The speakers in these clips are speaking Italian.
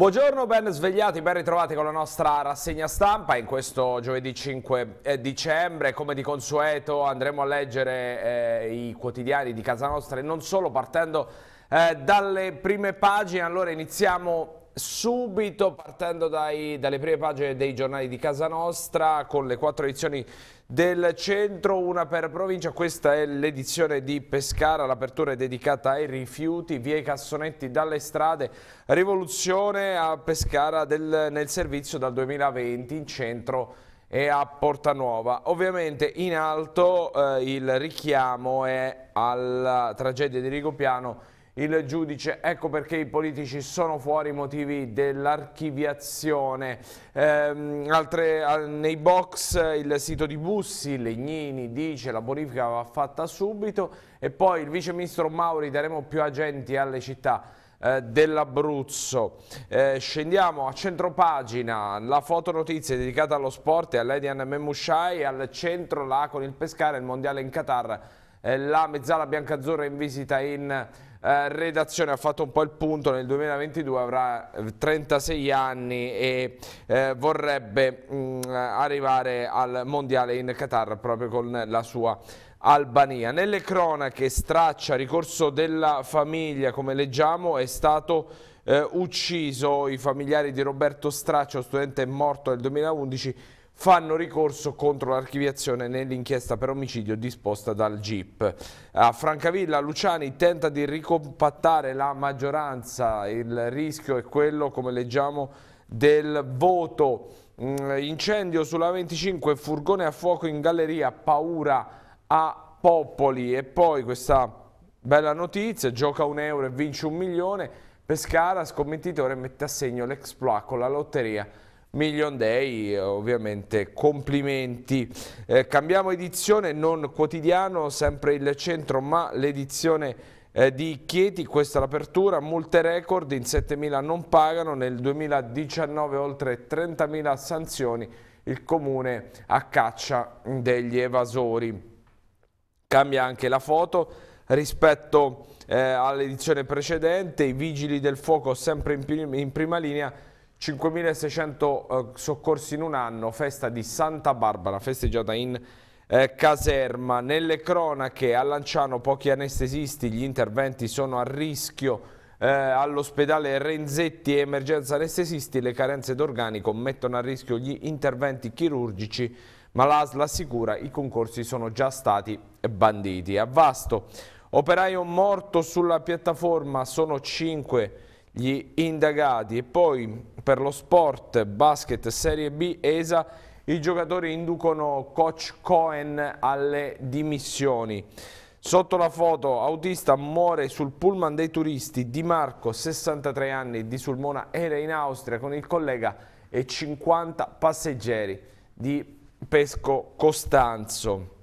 Un buongiorno, ben svegliati, ben ritrovati con la nostra rassegna stampa in questo giovedì 5 eh, dicembre. Come di consueto andremo a leggere eh, i quotidiani di casa nostra e non solo partendo eh, dalle prime pagine. Allora iniziamo subito partendo dai, dalle prime pagine dei giornali di casa nostra con le quattro edizioni del centro, una per provincia, questa è l'edizione di Pescara, l'apertura è dedicata ai rifiuti, via i cassonetti dalle strade, rivoluzione a Pescara del, nel servizio dal 2020 in centro e a Porta Nuova. Ovviamente in alto eh, il richiamo è alla tragedia di Rigopiano il giudice. Ecco perché i politici sono fuori i motivi dell'archiviazione. Eh, nei box il sito di Bussi, Legnini dice la bonifica va fatta subito e poi il vice ministro Mauri daremo più agenti alle città eh, dell'Abruzzo. Eh, scendiamo a centropagina, la fotonotizia dedicata allo sport e all'Edian Memushai, al centro là con il pescare, il mondiale in Qatar, eh, la mezzala biancazzurra in visita in eh, redazione ha fatto un po' il punto, nel 2022 avrà 36 eh, anni e eh, vorrebbe mh, mm, arrivare al Mondiale in Qatar proprio con la sua Albania. Nelle cronache straccia ricorso della famiglia, come leggiamo, è stato eh, ucciso i familiari di Roberto Straccio, studente morto nel 2011 fanno ricorso contro l'archiviazione nell'inchiesta per omicidio disposta dal GIP. A Francavilla Luciani tenta di ricompattare la maggioranza, il rischio è quello, come leggiamo, del voto. Mm, incendio sulla 25, furgone a fuoco in galleria, paura a Popoli. E poi questa bella notizia, gioca un euro e vince un milione. Pescara, scommettitore, mette a segno l'exploit con la lotteria Million Day, ovviamente complimenti. Eh, cambiamo edizione, non quotidiano, sempre il centro, ma l'edizione eh, di Chieti, questa è l'apertura, multe record, in 7.000 non pagano, nel 2019 oltre 30.000 sanzioni, il comune a caccia degli evasori. Cambia anche la foto rispetto eh, all'edizione precedente, i vigili del fuoco sempre in, prim in prima linea, 5.600 eh, soccorsi in un anno, festa di Santa Barbara, festeggiata in eh, caserma. Nelle cronache a Lanciano pochi anestesisti, gli interventi sono a rischio eh, all'ospedale Renzetti e emergenza anestesisti, le carenze d'organico mettono a rischio gli interventi chirurgici, ma l'ASL assicura i concorsi sono già stati banditi. A Vasto, operaio morto sulla piattaforma, sono 5 gli indagati e poi per lo sport basket Serie B ESA i giocatori inducono coach Cohen alle dimissioni. Sotto la foto, autista muore sul pullman dei turisti, Di Marco, 63 anni, di Sulmona era in Austria con il collega e 50 passeggeri di Pesco Costanzo.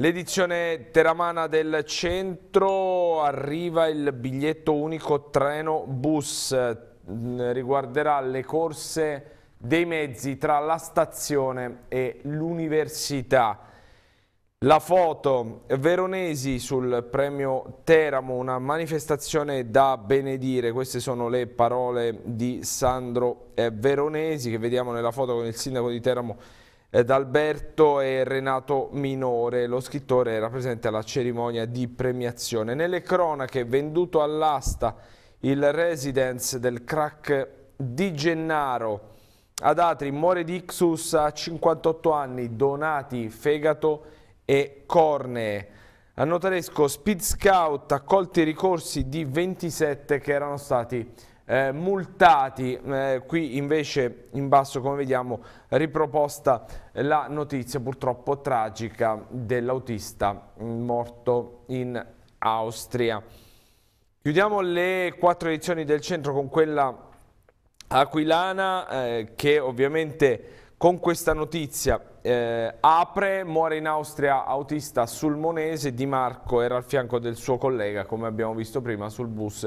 L'edizione teramana del centro arriva il biglietto unico treno bus, mm, riguarderà le corse dei mezzi tra la stazione e l'università. La foto Veronesi sul premio Teramo, una manifestazione da benedire, queste sono le parole di Sandro eh, Veronesi che vediamo nella foto con il sindaco di Teramo eh, D'Alberto e Renato Minore. Lo scrittore era presente alla cerimonia di premiazione. Nelle cronache, venduto all'asta il residence del crack di Gennaro. Ad Atri muore di Ixus a 58 anni, donati fegato e cornee. A Notaresco Speed Scout accolti i ricorsi di 27 che erano stati eh, multati. Eh, qui invece in basso come vediamo riproposta la notizia purtroppo tragica dell'autista morto in Austria. Chiudiamo le quattro edizioni del centro con quella aquilana eh, che ovviamente con questa notizia eh, apre, muore in Austria autista sulmonese, Di Marco era al fianco del suo collega come abbiamo visto prima sul bus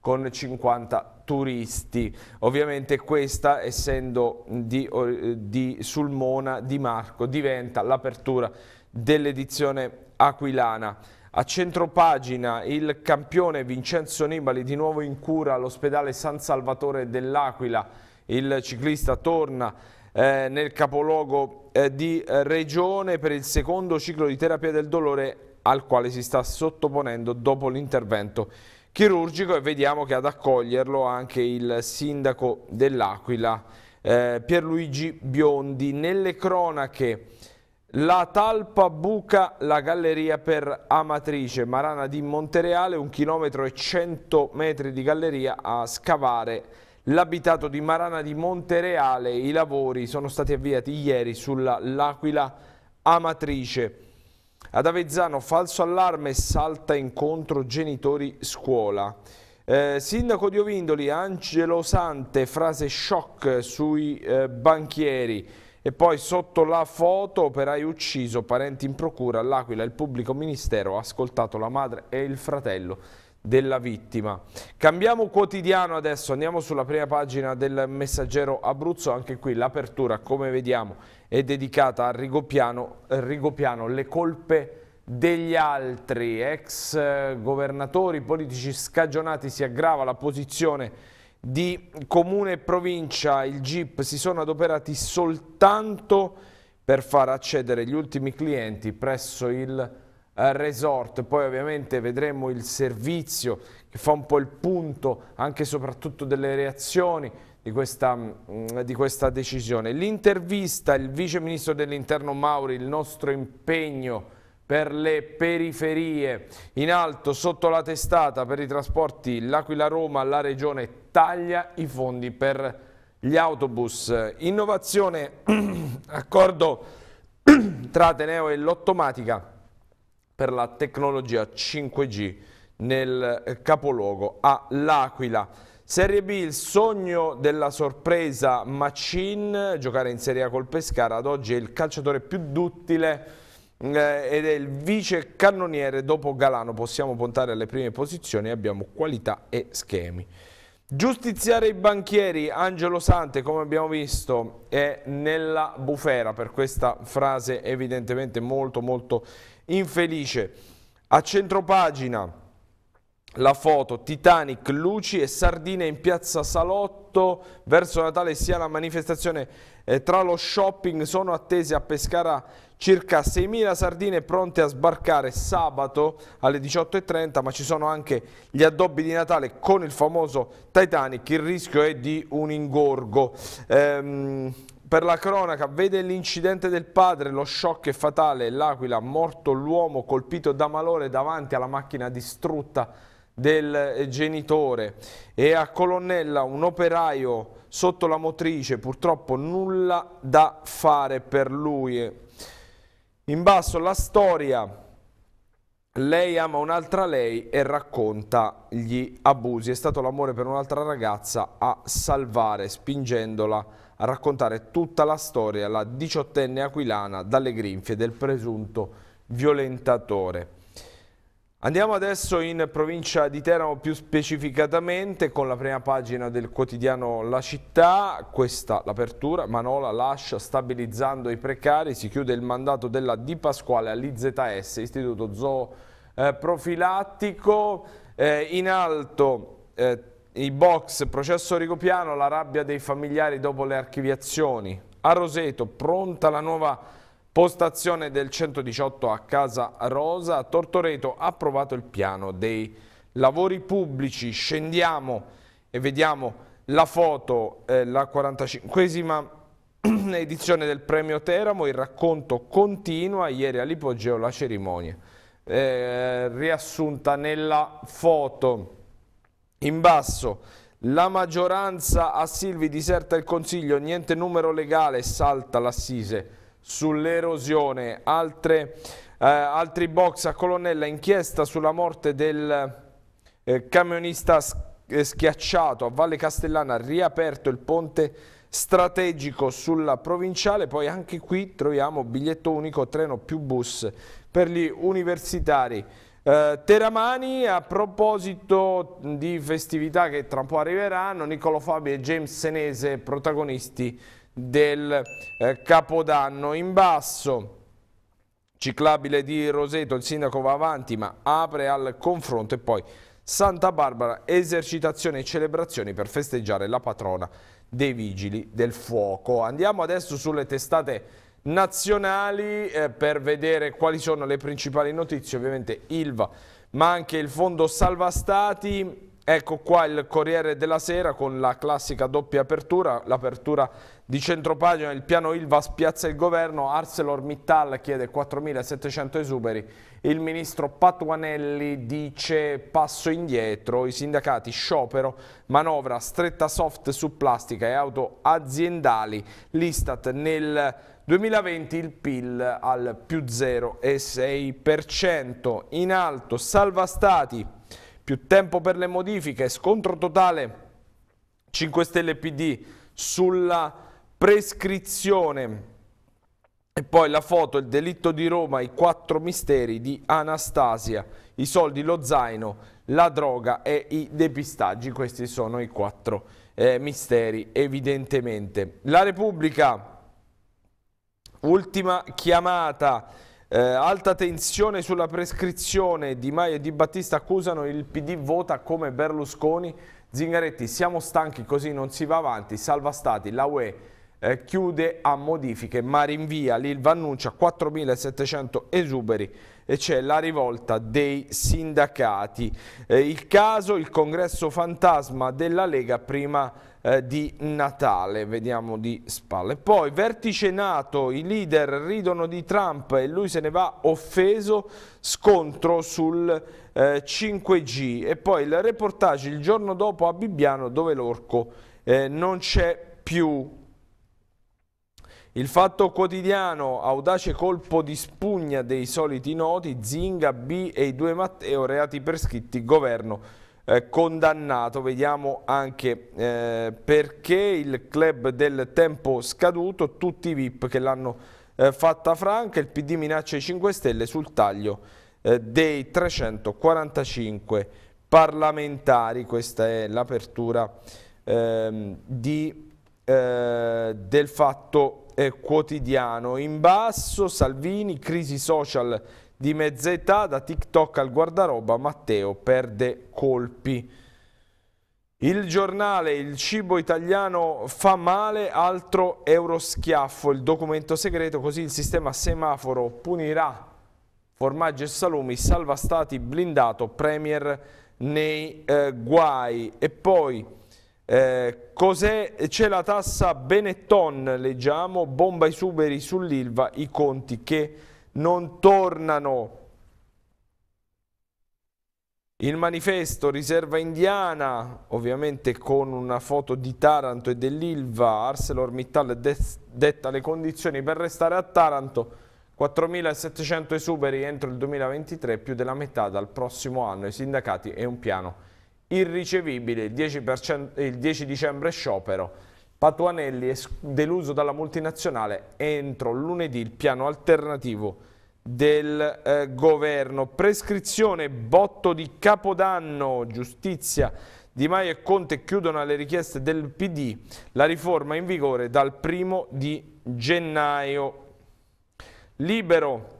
con 50 turisti. Ovviamente questa, essendo di, di Sulmona, di Marco, diventa l'apertura dell'edizione aquilana. A centropagina il campione Vincenzo Nibali di nuovo in cura all'ospedale San Salvatore dell'Aquila. Il ciclista torna eh, nel capoluogo eh, di Regione per il secondo ciclo di terapia del dolore al quale si sta sottoponendo dopo l'intervento chirurgico e vediamo che ad accoglierlo anche il sindaco dell'Aquila, eh, Pierluigi Biondi. Nelle cronache la talpa buca la galleria per Amatrice, Marana di Montereale, un chilometro e 100 metri di galleria a scavare l'abitato di Marana di Montereale. I lavori sono stati avviati ieri sulla L'Aquila Amatrice. Ad Avezzano falso allarme salta incontro genitori scuola. Eh, sindaco di Ovindoli, Angelo Sante, frase shock sui eh, banchieri. E poi sotto la foto, operai ucciso, parenti in procura, all'Aquila il pubblico ministero ha ascoltato la madre e il fratello della vittima. Cambiamo quotidiano adesso, andiamo sulla prima pagina del messaggero Abruzzo, anche qui l'apertura come vediamo è dedicata a Rigopiano, eh, Rigopiano le colpe degli altri. Ex eh, governatori, politici scagionati, si aggrava la posizione di comune e provincia. Il GIP si sono adoperati soltanto per far accedere gli ultimi clienti presso il eh, resort. Poi ovviamente vedremo il servizio che fa un po' il punto anche e soprattutto delle reazioni di questa, mm, di questa decisione. L'intervista, il vice ministro dell'interno Mauri, il nostro impegno per le periferie, in alto sotto la testata per i trasporti, l'Aquila Roma, la regione taglia i fondi per gli autobus. Innovazione, accordo tra Ateneo e Lottomatica per la tecnologia 5G nel capoluogo a L'Aquila. Serie B, il sogno della sorpresa Macin, giocare in Serie A col Pescara, ad oggi è il calciatore più duttile eh, ed è il vice cannoniere dopo Galano, possiamo puntare alle prime posizioni, abbiamo qualità e schemi. Giustiziare i banchieri, Angelo Sante come abbiamo visto è nella bufera per questa frase evidentemente molto molto infelice. A centropagina la foto Titanic, luci e sardine in piazza Salotto verso Natale sia la manifestazione eh, tra lo shopping sono attese a Pescara circa 6.000 sardine pronte a sbarcare sabato alle 18.30 ma ci sono anche gli addobbi di Natale con il famoso Titanic il rischio è di un ingorgo ehm, per la cronaca vede l'incidente del padre, lo shock è fatale, l'Aquila, morto l'uomo colpito da malore davanti alla macchina distrutta del eh, genitore e a Colonnella un operaio sotto la motrice, purtroppo nulla da fare per lui. In basso la storia, lei ama un'altra lei e racconta gli abusi. È stato l'amore per un'altra ragazza a salvare, spingendola a raccontare tutta la storia, la diciottenne aquilana dalle grinfie del presunto violentatore. Andiamo adesso in provincia di Teramo più specificatamente con la prima pagina del quotidiano La Città, questa l'apertura, Manola lascia stabilizzando i precari, si chiude il mandato della Di Pasquale all'IZS, Istituto Zooprofilattico, eh, eh, in alto eh, i box processo Rigopiano, la rabbia dei familiari dopo le archiviazioni, a Roseto pronta la nuova Postazione del 118 a Casa Rosa, Tortoreto ha approvato il piano dei lavori pubblici. Scendiamo e vediamo la foto, eh, la 45esima edizione del premio Teramo, il racconto continua, ieri all'ipogeo la cerimonia, eh, riassunta nella foto. In basso, la maggioranza a Silvi diserta il Consiglio, niente numero legale, salta l'assise sull'erosione. Eh, altri box a colonnella, inchiesta sulla morte del eh, camionista eh, schiacciato a Valle Castellana, riaperto il ponte strategico sulla provinciale, poi anche qui troviamo biglietto unico, treno più bus per gli universitari. Eh, Teramani, a proposito di festività che tra un po' arriveranno, Niccolo Fabio e James Senese protagonisti del eh, Capodanno. In basso ciclabile di Roseto, il sindaco va avanti ma apre al confronto e poi Santa Barbara, esercitazioni e celebrazioni per festeggiare la patrona dei Vigili del Fuoco. Andiamo adesso sulle testate nazionali eh, per vedere quali sono le principali notizie, ovviamente Ilva ma anche il fondo Salva Stati Ecco qua il Corriere della Sera con la classica doppia apertura, l'apertura di centropagina, il piano Ilva spiazza il governo, ArcelorMittal chiede 4.700 esuberi, il ministro Patuanelli dice passo indietro, i sindacati sciopero, manovra stretta soft su plastica e auto aziendali, l'Istat nel 2020 il PIL al più 0,6%, in alto salva stati più tempo per le modifiche, scontro totale 5 Stelle PD sulla prescrizione e poi la foto, il delitto di Roma, i quattro misteri di Anastasia, i soldi, lo zaino, la droga e i depistaggi, questi sono i quattro eh, misteri evidentemente. La Repubblica, ultima chiamata eh, alta tensione sulla prescrizione, Di Maio e Di Battista accusano il PD vota come Berlusconi, Zingaretti siamo stanchi così non si va avanti, salva stati, la UE eh, chiude a modifiche ma rinvia, l'Ilva annuncia 4.700 esuberi e c'è la rivolta dei sindacati. Eh, il caso, il congresso fantasma della Lega prima eh, di Natale, vediamo di spalle. Poi vertice Nato, i leader ridono di Trump e lui se ne va offeso, scontro sul eh, 5G e poi il reportage il giorno dopo a Bibbiano dove l'orco eh, non c'è più. Il fatto quotidiano, audace colpo di spugna dei soliti noti, Zinga, B e i due Matteo, reati prescritti, governo eh, condannato. Vediamo anche eh, perché il club del tempo scaduto, tutti i VIP che l'hanno eh, fatta franca, il PD minaccia i 5 Stelle sul taglio eh, dei 345 parlamentari. Questa è l'apertura ehm, eh, del fatto quotidiano. In basso Salvini, crisi social di mezza età da TikTok al guardaroba Matteo perde colpi. Il giornale Il cibo italiano fa male, altro euroschiaffo, il documento segreto, così il sistema semaforo punirà formaggi e salumi, salva stati blindato, premier nei eh, guai. E poi eh, c'è la tassa Benetton, leggiamo, bomba i suberi sull'Ilva, i conti che non tornano. Il manifesto Riserva Indiana, ovviamente con una foto di Taranto e dell'Ilva, ArcelorMittal detta le condizioni per restare a Taranto, 4.700 esuberi entro il 2023, più della metà dal prossimo anno. I sindacati e un piano irricevibile, il 10, il 10 dicembre sciopero. Patuanelli è deluso dalla multinazionale entro lunedì il piano alternativo del eh, governo. Prescrizione, botto di Capodanno, giustizia, Di Maio e Conte chiudono alle richieste del PD la riforma in vigore dal primo di gennaio. Libero,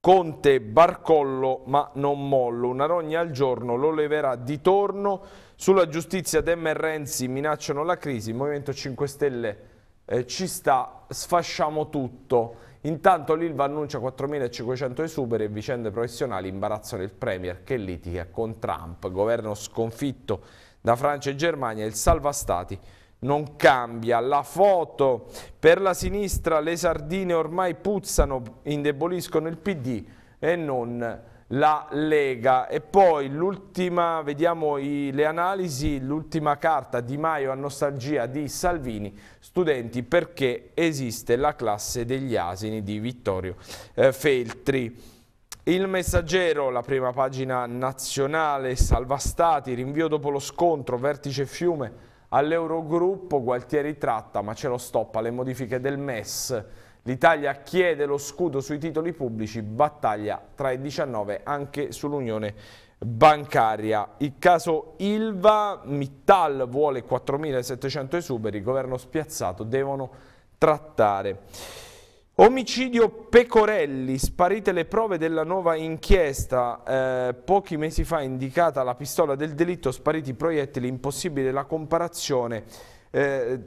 Conte, Barcollo ma non mollo, una rogna al giorno lo leverà di torno. Sulla giustizia Dem e Renzi minacciano la crisi, il Movimento 5 Stelle eh, ci sta, sfasciamo tutto Intanto l'Ilva annuncia 4.500 esuberi e vicende professionali imbarazzano il Premier che litiga con Trump. Governo sconfitto da Francia e Germania, il salva stati non cambia. La foto per la sinistra, le sardine ormai puzzano, indeboliscono il PD e non la Lega. E poi l'ultima, vediamo i, le analisi, l'ultima carta Di Maio a nostalgia di Salvini, studenti perché esiste la classe degli asini di Vittorio eh, Feltri. Il messaggero, la prima pagina nazionale, salva stati, rinvio dopo lo scontro, vertice fiume all'Eurogruppo, Gualtieri tratta, ma ce lo stoppa, le modifiche del MES L'Italia chiede lo scudo sui titoli pubblici, battaglia tra i 19 anche sull'Unione bancaria. Il caso Ilva, Mittal vuole 4.700 esuberi, governo spiazzato, devono trattare. Omicidio Pecorelli, sparite le prove della nuova inchiesta, eh, pochi mesi fa indicata la pistola del delitto, spariti i proiettili, impossibile la comparazione. Eh,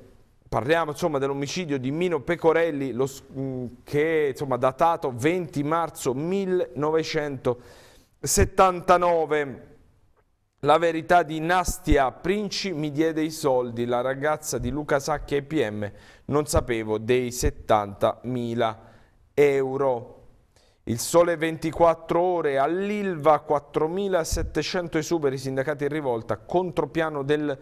Parliamo insomma, dell'omicidio di Mino Pecorelli lo, mm, che è datato 20 marzo 1979. La verità di Nastia Princi mi diede i soldi, la ragazza di Luca Sacchi PM non sapevo dei 70.000 euro. Il sole 24 ore all'Ilva, 4.700 esuberi, sindacati in rivolta, contropiano del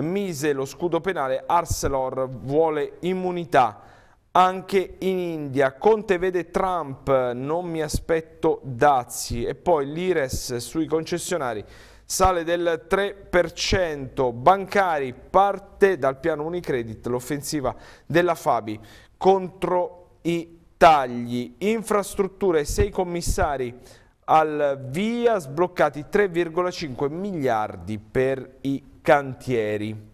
mise lo scudo penale, Arcelor vuole immunità anche in India. Conte vede Trump, non mi aspetto dazi. E poi l'Ires sui concessionari sale del 3%. Bancari parte dal piano Unicredit l'offensiva della Fabi contro i tagli. Infrastrutture, sei commissari al via, sbloccati 3,5 miliardi per i cantieri.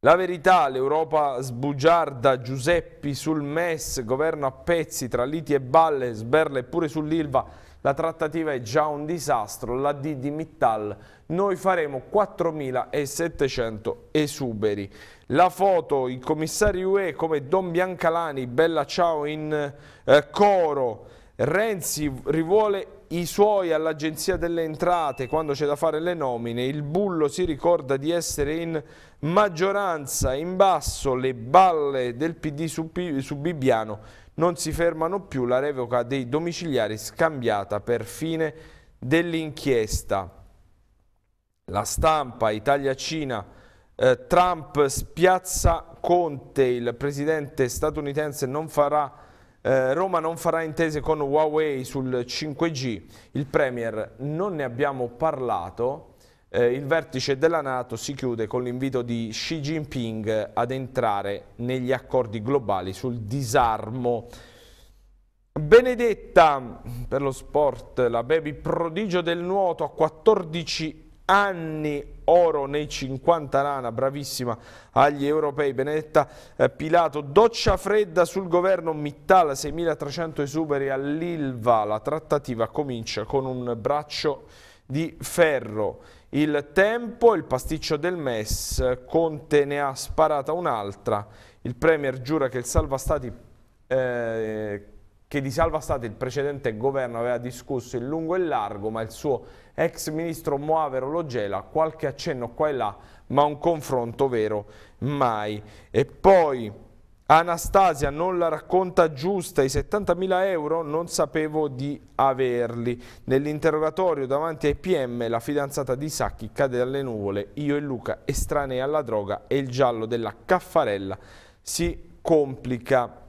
La verità, l'Europa sbugiarda, Giuseppi sul MES, governo a pezzi tra liti e balle, sberle pure sull'Ilva, la trattativa è già un disastro, la D di Mittal, noi faremo 4.700 esuberi. La foto, il commissario UE come Don Biancalani, bella ciao in eh, coro, Renzi rivuole i suoi all'Agenzia delle Entrate quando c'è da fare le nomine, il bullo si ricorda di essere in maggioranza, in basso le balle del PD su, su Bibbiano non si fermano più, la revoca dei domiciliari scambiata per fine dell'inchiesta. La stampa Italia-Cina, eh, Trump spiazza Conte, il presidente statunitense non farà eh, Roma non farà intese con Huawei sul 5G, il Premier non ne abbiamo parlato, eh, il vertice della Nato si chiude con l'invito di Xi Jinping ad entrare negli accordi globali sul disarmo. Benedetta per lo sport, la baby prodigio del nuoto a 14 anni, oro nei 50 rana, bravissima agli europei, Benedetta eh, Pilato, doccia fredda sul governo Mittal, 6.300 esuberi all'Ilva, la trattativa comincia con un braccio di ferro. Il tempo, il pasticcio del MES, Conte ne ha sparata un'altra, il Premier giura che il salva stati... Eh, che di salva stati il precedente governo aveva discusso in lungo e largo, ma il suo ex ministro Moavero Logela, qualche accenno qua e là, ma un confronto vero mai. E poi... Anastasia non la racconta giusta, i 70.000 euro non sapevo di averli. Nell'interrogatorio davanti ai PM la fidanzata di Sacchi cade dalle nuvole, io e Luca estranei alla droga e il giallo della caffarella si complica.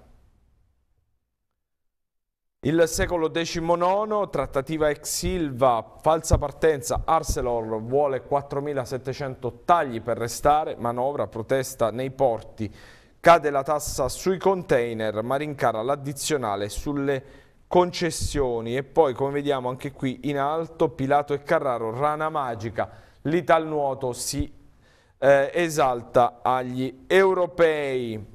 Il secolo XIX, trattativa ex Silva, falsa partenza, Arcelor vuole 4.700 tagli per restare, manovra, protesta nei porti, cade la tassa sui container ma rincara l'addizionale sulle concessioni e poi come vediamo anche qui in alto Pilato e Carraro, rana magica, l'Ital nuoto si eh, esalta agli europei.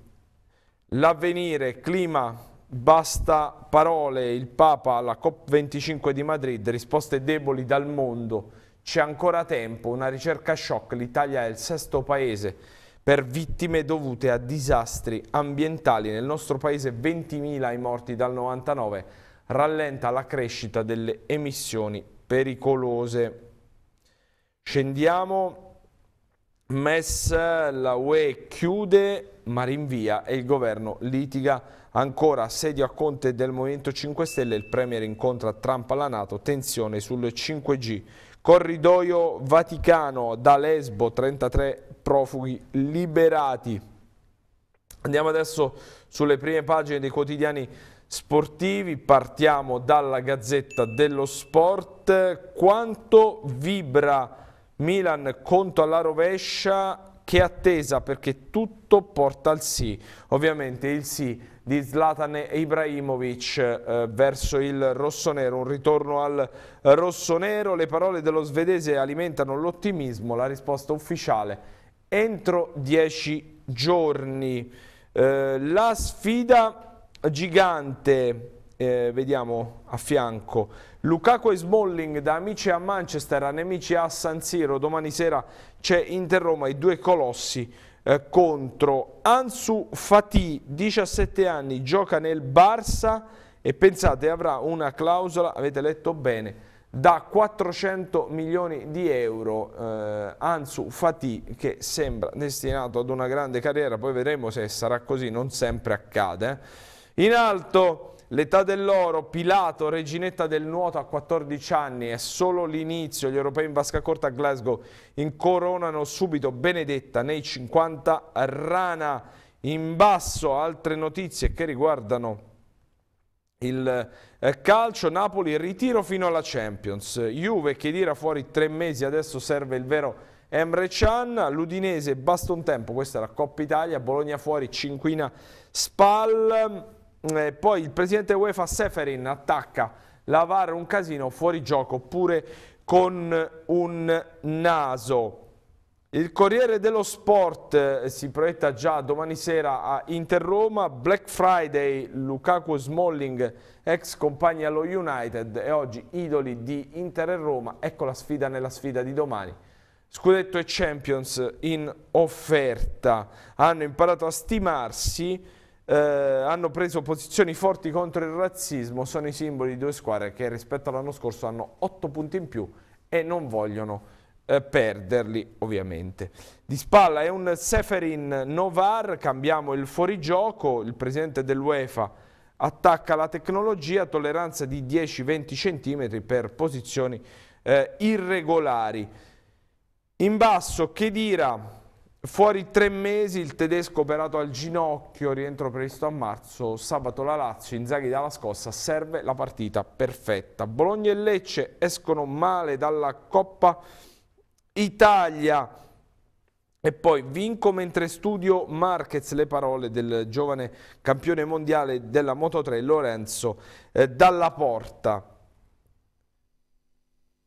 L'avvenire, clima Basta parole, il Papa alla COP25 di Madrid, risposte deboli dal mondo. C'è ancora tempo, una ricerca shock, l'Italia è il sesto paese per vittime dovute a disastri ambientali. Nel nostro paese 20.000 i morti dal 99, rallenta la crescita delle emissioni pericolose. Scendiamo. MES, la UE chiude ma rinvia e il governo litiga Ancora, assedio a Conte del Movimento 5 Stelle, il Premier incontra Trump alla Nato, tensione sul 5G. Corridoio Vaticano da Lesbo, 33 profughi liberati. Andiamo adesso sulle prime pagine dei quotidiani sportivi, partiamo dalla Gazzetta dello Sport. Quanto vibra Milan conto alla rovescia che attesa perché tutto porta al sì. Ovviamente il sì di Zlatan Ibrahimovic eh, verso il rossonero, un ritorno al rossonero, le parole dello svedese alimentano l'ottimismo, la risposta ufficiale entro dieci giorni. Eh, la sfida gigante, eh, vediamo a fianco, Lukaku e Smalling da amici a Manchester, a nemici a San Siro, domani sera c'è Inter Roma, i due colossi eh, contro Ansu Fati, 17 anni, gioca nel Barça e pensate avrà una clausola, avete letto bene, da 400 milioni di euro eh, Ansu Fati che sembra destinato ad una grande carriera, poi vedremo se sarà così, non sempre accade. Eh. In alto L'età dell'oro, Pilato, reginetta del nuoto a 14 anni, è solo l'inizio. Gli europei in vasca corta a Glasgow incoronano subito Benedetta nei 50 rana. In basso altre notizie che riguardano il eh, calcio. Napoli ritiro fino alla Champions. Juve che tira fuori tre mesi, adesso serve il vero Emre Can. L'Udinese basta un tempo, questa è la Coppa Italia. Bologna fuori, Cinquina Spal. Mm, eh, poi il presidente UEFA Seferin attacca la VAR un casino fuori gioco oppure con un naso. Il Corriere dello Sport eh, si proietta già domani sera a Inter-Roma, Black Friday, Lukaku Smalling, ex compagni allo United e oggi idoli di Inter e Roma, ecco la sfida nella sfida di domani. Scudetto e Champions in offerta, hanno imparato a stimarsi, eh, hanno preso posizioni forti contro il razzismo, sono i simboli di due squadre che rispetto all'anno scorso hanno 8 punti in più e non vogliono eh, perderli ovviamente. Di spalla è un Seferin Novar, cambiamo il fuorigioco, il presidente dell'UEFA attacca la tecnologia, tolleranza di 10-20 cm per posizioni eh, irregolari. In basso che Chedira Fuori tre mesi, il tedesco operato al ginocchio, rientro previsto a marzo, sabato la Lazio, Inzaghi dalla scossa, serve la partita perfetta. Bologna e Lecce escono male dalla Coppa Italia. E poi vinco mentre studio Marquez le parole del giovane campione mondiale della Moto3 Lorenzo eh, Dalla Porta.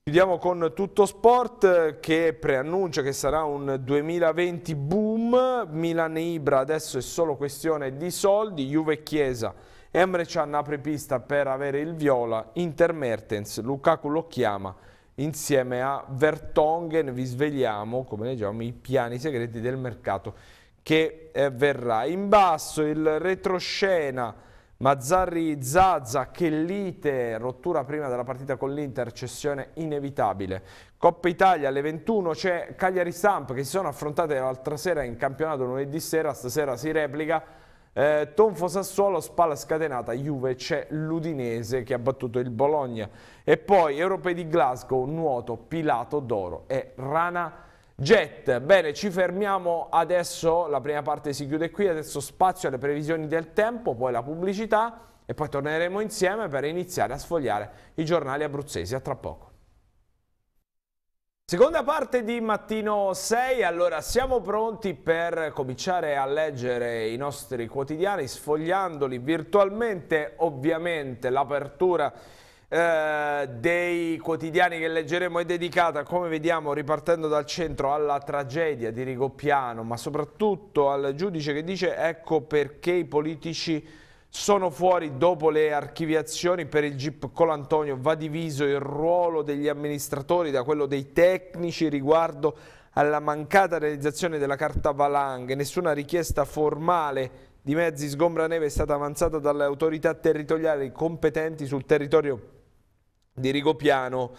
Chiudiamo con Tutto Sport che preannuncia che sarà un 2020 boom, Milan e Ibra adesso è solo questione di soldi, Juve e Chiesa, Emre Can apre pista per avere il viola, Inter Mertens, Lukaku lo chiama insieme a Vertongen, vi svegliamo come leggiamo i piani segreti del mercato che eh, verrà. In basso il retroscena Mazzarri Zazza, che lite, rottura prima della partita con l'Inter, cessione inevitabile. Coppa Italia alle 21 c'è Cagliari Stamp che si sono affrontate l'altra sera in campionato lunedì sera, stasera si replica. Eh, tonfo Sassuolo, spalla scatenata, Juve c'è l'Udinese che ha battuto il Bologna. E poi Europei di Glasgow, nuoto, Pilato d'Oro e Rana Jet, bene, ci fermiamo adesso, la prima parte si chiude qui, adesso spazio alle previsioni del tempo, poi la pubblicità e poi torneremo insieme per iniziare a sfogliare i giornali abruzzesi. A tra poco. Seconda parte di Mattino 6, allora siamo pronti per cominciare a leggere i nostri quotidiani, sfogliandoli virtualmente, ovviamente l'apertura eh, dei quotidiani che leggeremo è dedicata, come vediamo, ripartendo dal centro, alla tragedia di Rigoppiano, ma soprattutto al giudice che dice ecco perché i politici sono fuori dopo le archiviazioni per il GIP Colantonio. Va diviso il ruolo degli amministratori da quello dei tecnici riguardo alla mancata realizzazione della carta valanghe. Nessuna richiesta formale di mezzi sgombra neve è stata avanzata dalle autorità territoriali competenti sul territorio di Rigopiano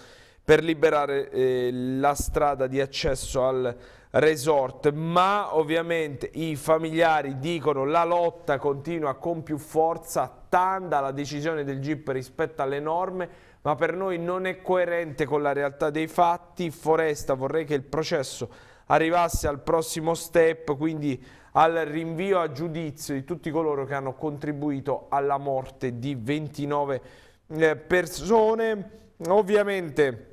per liberare eh, la strada di accesso al resort, ma ovviamente i familiari dicono la lotta continua con più forza, tanda la decisione del GIP rispetto alle norme, ma per noi non è coerente con la realtà dei fatti. Foresta vorrei che il processo arrivasse al prossimo step, quindi al rinvio a giudizio di tutti coloro che hanno contribuito alla morte di 29 persone eh, persone. Ovviamente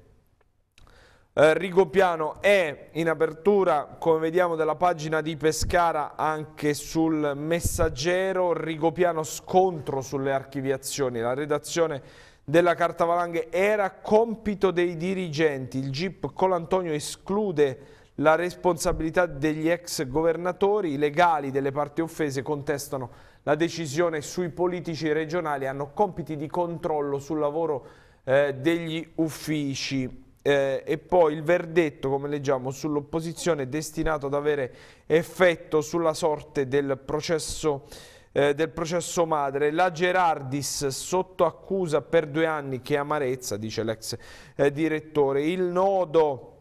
eh, Rigopiano è in apertura, come vediamo, della pagina di Pescara anche sul messaggero. Rigopiano scontro sulle archiviazioni. La redazione della Carta Valanghe era compito dei dirigenti. Il GIP Colantonio esclude la responsabilità degli ex governatori, i legali delle parti offese contestano la decisione sui politici regionali, hanno compiti di controllo sul lavoro eh, degli uffici. Eh, e poi il verdetto, come leggiamo, sull'opposizione destinato ad avere effetto sulla sorte del processo, eh, del processo madre. La Gerardis sotto accusa per due anni, che amarezza, dice l'ex eh, direttore. Il nodo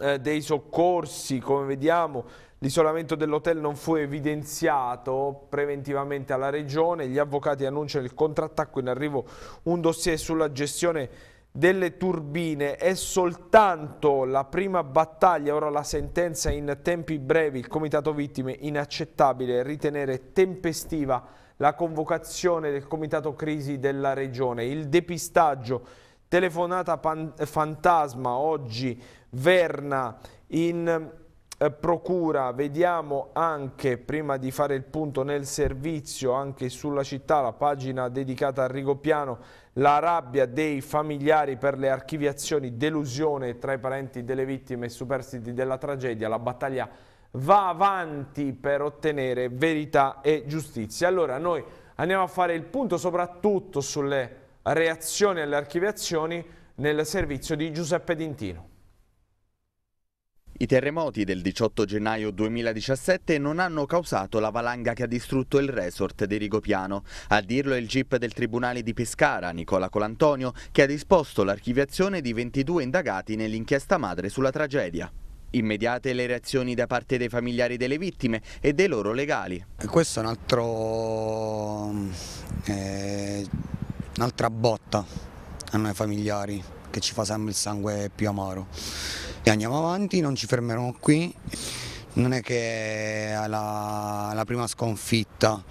eh, dei soccorsi, come vediamo l'isolamento dell'hotel non fu evidenziato preventivamente alla regione, gli avvocati annunciano il contrattacco in arrivo un dossier sulla gestione delle turbine è soltanto la prima battaglia, ora la sentenza in tempi brevi, il comitato vittime inaccettabile ritenere tempestiva la convocazione del comitato crisi della regione, il depistaggio telefonata fantasma oggi Verna in eh, procura, vediamo anche prima di fare il punto nel servizio anche sulla città la pagina dedicata a Rigopiano la rabbia dei familiari per le archiviazioni, delusione tra i parenti delle vittime e superstiti della tragedia, la battaglia va avanti per ottenere verità e giustizia. Allora noi andiamo a fare il punto soprattutto sulle reazione alle archiviazioni nel servizio di Giuseppe Dintino. I terremoti del 18 gennaio 2017 non hanno causato la valanga che ha distrutto il resort di Rigopiano. A dirlo è il GIP del Tribunale di Pescara, Nicola Colantonio, che ha disposto l'archiviazione di 22 indagati nell'inchiesta madre sulla tragedia. Immediate le reazioni da parte dei familiari delle vittime e dei loro legali. Questo è un altro eh, un'altra botta a noi familiari che ci fa sempre il sangue più amaro. E andiamo avanti, non ci fermeremo qui, non è che alla, alla prima sconfitta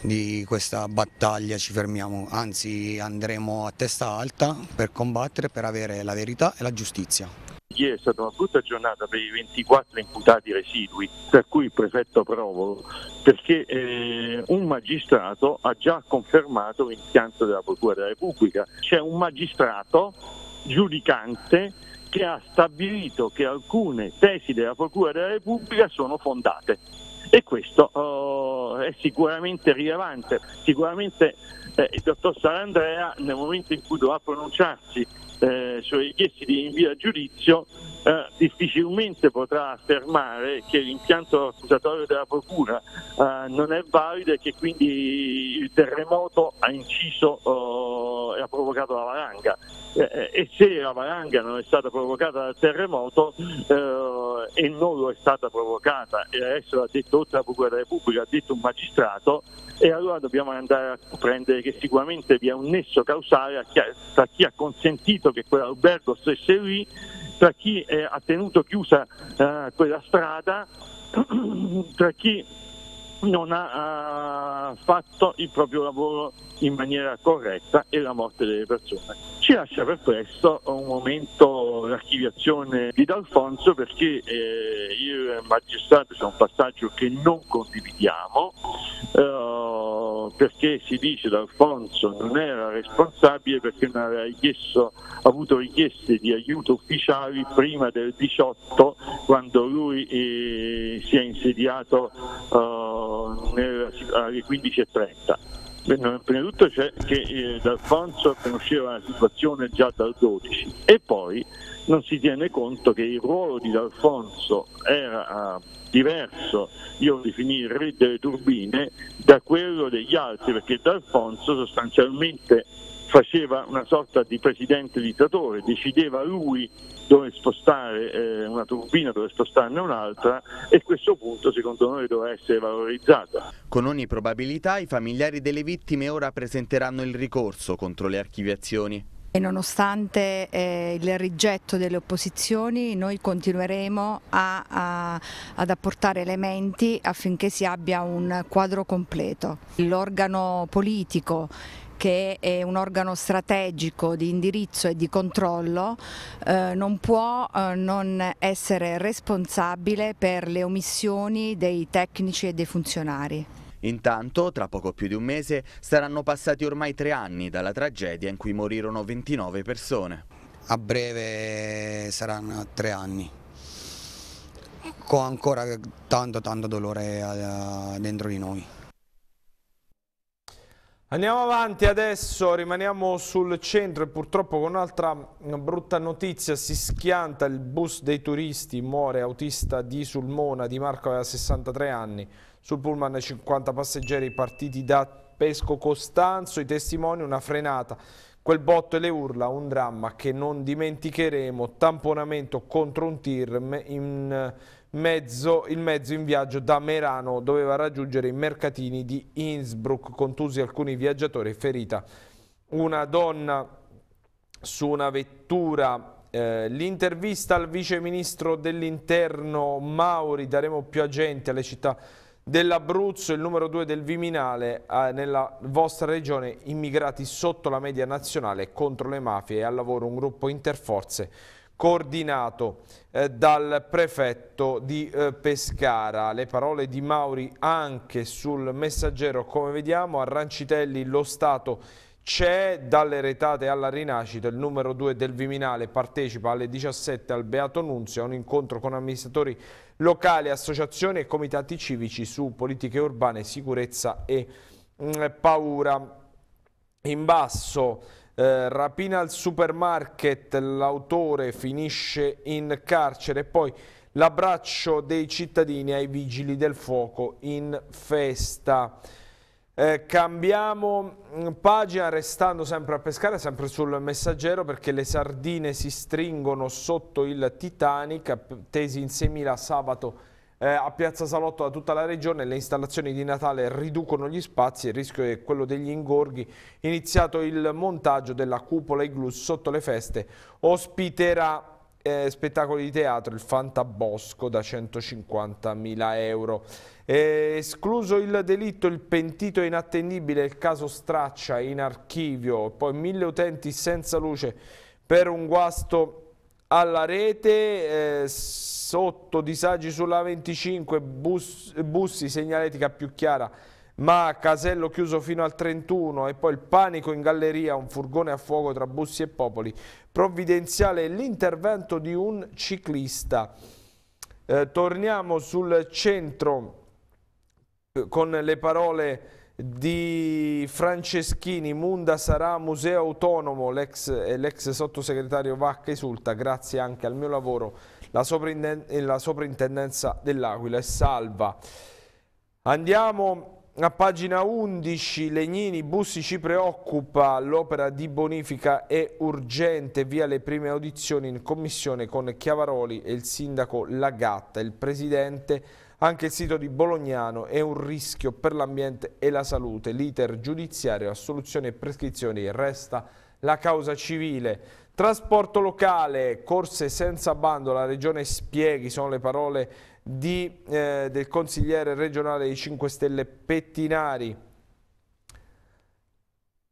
di questa battaglia ci fermiamo, anzi andremo a testa alta per combattere, per avere la verità e la giustizia ieri è stata una brutta giornata per i 24 imputati residui, tra cui il prefetto Provolo, perché eh, un magistrato ha già confermato l'impianto della Procura della Repubblica. C'è un magistrato giudicante che ha stabilito che alcune tesi della Procura della Repubblica sono fondate. E questo eh, è sicuramente rilevante, sicuramente eh, il dottor Sarandrea nel momento in cui dovrà pronunciarsi eh, sulle richieste di invio a giudizio eh, difficilmente potrà affermare che l'impianto accusatorio della Procura eh, non è valido e che quindi il terremoto ha inciso oh, e ha provocato la valanga. Eh, eh, e se la valanga non è stata provocata dal terremoto e non lo è stata provocata, e adesso l'ha detto oltre la Procura della Repubblica, ha detto un magistrato e allora dobbiamo andare a prendere che sicuramente vi è un nesso causale tra chi ha consentito che quell'albergo stesse lì, tra chi eh, ha tenuto chiusa eh, quella strada, tra chi non ha eh, fatto il proprio lavoro in maniera corretta e la morte delle persone ci lascia per questo un momento l'archiviazione di D'Alfonso perché eh, io e il magistrato c'è un passaggio che non condividiamo eh, perché si dice D'Alfonso non era responsabile perché non aveva chiesto, avuto richieste di aiuto ufficiali prima del 18 quando lui eh, si è insediato eh, alle 15.30 Beh, prima di tutto c'è che eh, D'Alfonso conosceva la situazione già dal 12 e poi non si tiene conto che il ruolo di D'Alfonso era uh, diverso, io lo il re delle turbine, da quello degli altri perché D'Alfonso sostanzialmente faceva una sorta di presidente dittatore, decideva lui dove spostare eh, una turbina, dove spostarne un'altra e questo punto secondo noi doveva essere valorizzato. Con ogni probabilità i familiari delle vittime ora presenteranno il ricorso contro le archiviazioni. E nonostante eh, il rigetto delle opposizioni noi continueremo a, a, ad apportare elementi affinché si abbia un quadro completo. L'organo politico che è un organo strategico di indirizzo e di controllo, eh, non può eh, non essere responsabile per le omissioni dei tecnici e dei funzionari. Intanto, tra poco più di un mese, saranno passati ormai tre anni dalla tragedia in cui morirono 29 persone. A breve saranno tre anni, con ancora tanto tanto dolore eh, dentro di noi. Andiamo avanti adesso, rimaniamo sul centro e purtroppo con un'altra mm, brutta notizia si schianta il bus dei turisti, muore autista di Sulmona, Di Marco aveva 63 anni, sul pullman 50 passeggeri partiti da Pesco Costanzo, i testimoni una frenata, quel botto e le urla, un dramma che non dimenticheremo, tamponamento contro un tir in mezzo, il mezzo in viaggio da Merano doveva raggiungere i mercatini di Innsbruck, contusi alcuni viaggiatori e ferita. Una donna su una vettura eh, L'intervista al vice ministro dell'interno Mauri, daremo più agenti alle città dell'Abruzzo, il numero 2 del Viminale, eh, nella vostra regione immigrati sotto la media nazionale contro le mafie e al lavoro un gruppo interforze coordinato eh, dal prefetto di eh, Pescara. Le parole di Mauri anche sul messaggero, come vediamo, a Rancitelli lo Stato c'è dalle retate alla rinascita, il numero 2 del Viminale partecipa alle 17 al Beato Nunzio a un incontro con amministratori locali, associazioni e comitati civici su politiche urbane, sicurezza e mh, mm, paura. In basso eh, rapina al supermarket, l'autore finisce in carcere e poi l'abbraccio dei cittadini ai vigili del fuoco in festa. Eh, cambiamo mm, pagina restando sempre a pescare, sempre sul messaggero perché le sardine si stringono sotto il Titanic, tesi in 6.000 sabato eh, a Piazza Salotto da tutta la regione le installazioni di Natale riducono gli spazi, il rischio è quello degli ingorghi. Iniziato il montaggio della cupola iglu sotto le feste, ospiterà eh, spettacoli di teatro, il Fantabosco da 150.000 euro. Eh, escluso il delitto, il pentito è inattendibile, il caso straccia in archivio, poi mille utenti senza luce per un guasto alla rete, eh, sotto disagi sulla 25, bus, bussi, segnaletica più chiara, ma casello chiuso fino al 31 e poi il panico in galleria, un furgone a fuoco tra bussi e popoli, provvidenziale l'intervento di un ciclista. Eh, torniamo sul centro eh, con le parole di Franceschini, Munda sarà museo autonomo, eh, l'ex, sottosegretario Vacca esulta, grazie anche al mio lavoro, la, la soprintendenza dell'Aquila è salva. Andiamo a pagina 11, Legnini, Bussi ci preoccupa, l'opera di bonifica è urgente, via le prime audizioni in commissione con Chiavaroli e il sindaco Lagatta, il presidente anche il sito di Bolognano è un rischio per l'ambiente e la salute. L'iter giudiziario, assoluzione e prescrizioni resta la causa civile. Trasporto locale, corse senza bando, la regione spieghi, sono le parole di, eh, del consigliere regionale dei 5 Stelle Pettinari.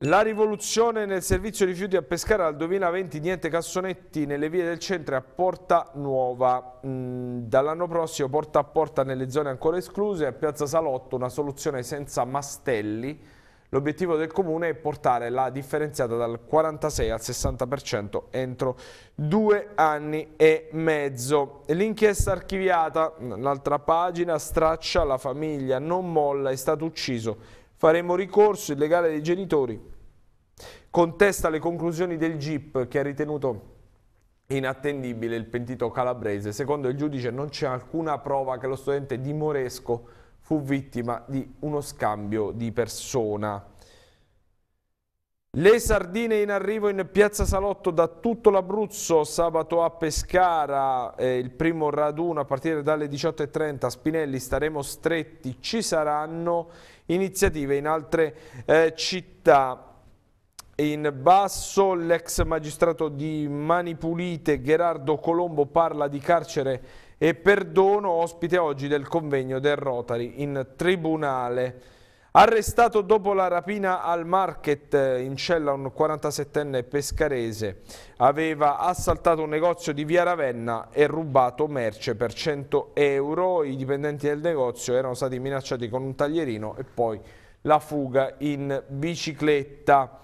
La rivoluzione nel servizio rifiuti a Pescara dal 2020 niente cassonetti nelle vie del centro a Porta Nuova. Mm, dall'anno prossimo porta a porta nelle zone ancora escluse a Piazza Salotto una soluzione senza mastelli. L'obiettivo del comune è portare la differenziata dal 46 al 60% entro due anni e mezzo. L'inchiesta archiviata, l'altra pagina, straccia la famiglia, non molla, è stato ucciso Faremo ricorso, il legale dei genitori contesta le conclusioni del GIP che ha ritenuto inattendibile il pentito calabrese. Secondo il giudice non c'è alcuna prova che lo studente di Moresco fu vittima di uno scambio di persona. Le sardine in arrivo in Piazza Salotto da tutto l'Abruzzo, sabato a Pescara, eh, il primo raduno a partire dalle 18.30, Spinelli staremo stretti, ci saranno iniziative in altre eh, città. In basso l'ex magistrato di Mani Pulite Gerardo Colombo parla di carcere e perdono, ospite oggi del convegno del Rotary in tribunale. Arrestato dopo la rapina al market eh, in cella un 47enne pescarese aveva assaltato un negozio di via Ravenna e rubato merce per 100 euro. I dipendenti del negozio erano stati minacciati con un taglierino e poi la fuga in bicicletta.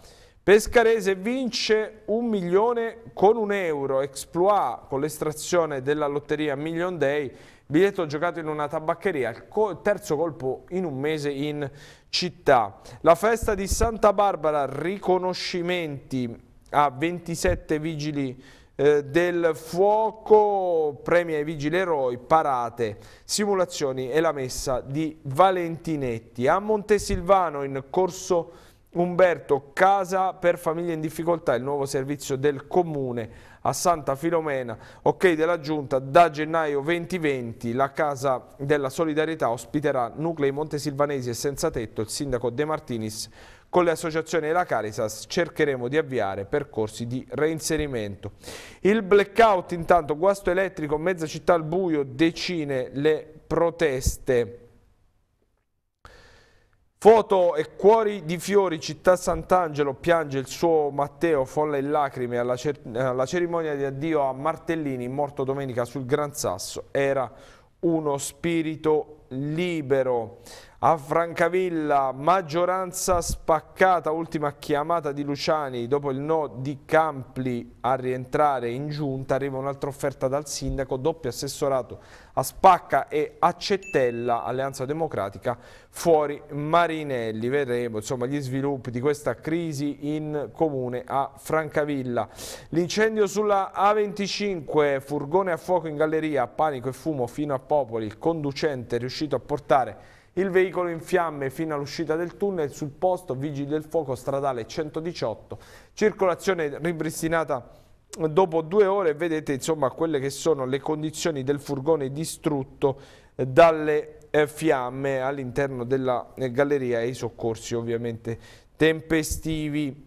Pescarese vince un milione con un euro, exploit con l'estrazione della lotteria Million Day, biglietto giocato in una tabaccheria, il terzo colpo in un mese in città. La festa di Santa Barbara, riconoscimenti a 27 vigili eh, del fuoco, premi ai vigili eroi, parate, simulazioni e la messa di Valentinetti. A Montesilvano in corso Umberto Casa per famiglie in difficoltà, il nuovo servizio del Comune a Santa Filomena, ok della Giunta, da gennaio 2020 la Casa della Solidarietà ospiterà nuclei montesilvanesi e senza tetto, il sindaco De Martinis con le associazioni e la Caritas cercheremo di avviare percorsi di reinserimento. Il blackout intanto, guasto elettrico, mezza città al buio, decine le proteste. Foto e cuori di fiori, città Sant'Angelo, piange il suo Matteo, folla in lacrime alla, cer alla cerimonia di addio a Martellini, morto domenica sul Gran Sasso. Era uno spirito libero. A Francavilla, maggioranza spaccata, ultima chiamata di Luciani dopo il no di Campli a rientrare in giunta, arriva un'altra offerta dal sindaco, doppio assessorato a Spacca e Accettella, Alleanza Democratica, fuori Marinelli. Vedremo insomma, gli sviluppi di questa crisi in comune a Francavilla. L'incendio sulla A25, furgone a fuoco in galleria, panico e fumo fino a Popoli, il conducente è riuscito a portare il veicolo in fiamme fino all'uscita del tunnel sul posto Vigili del Fuoco stradale 118, circolazione ripristinata dopo due ore vedete insomma quelle che sono le condizioni del furgone distrutto eh, dalle eh, fiamme all'interno della eh, galleria e i soccorsi ovviamente tempestivi.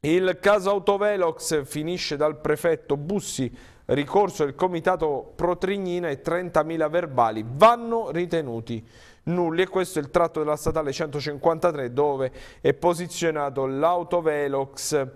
Il caso Autovelox finisce dal prefetto Bussi ricorso del comitato Protrignina e 30.000 verbali vanno ritenuti nulli e questo è il tratto della statale 153 dove è posizionato l'autovelox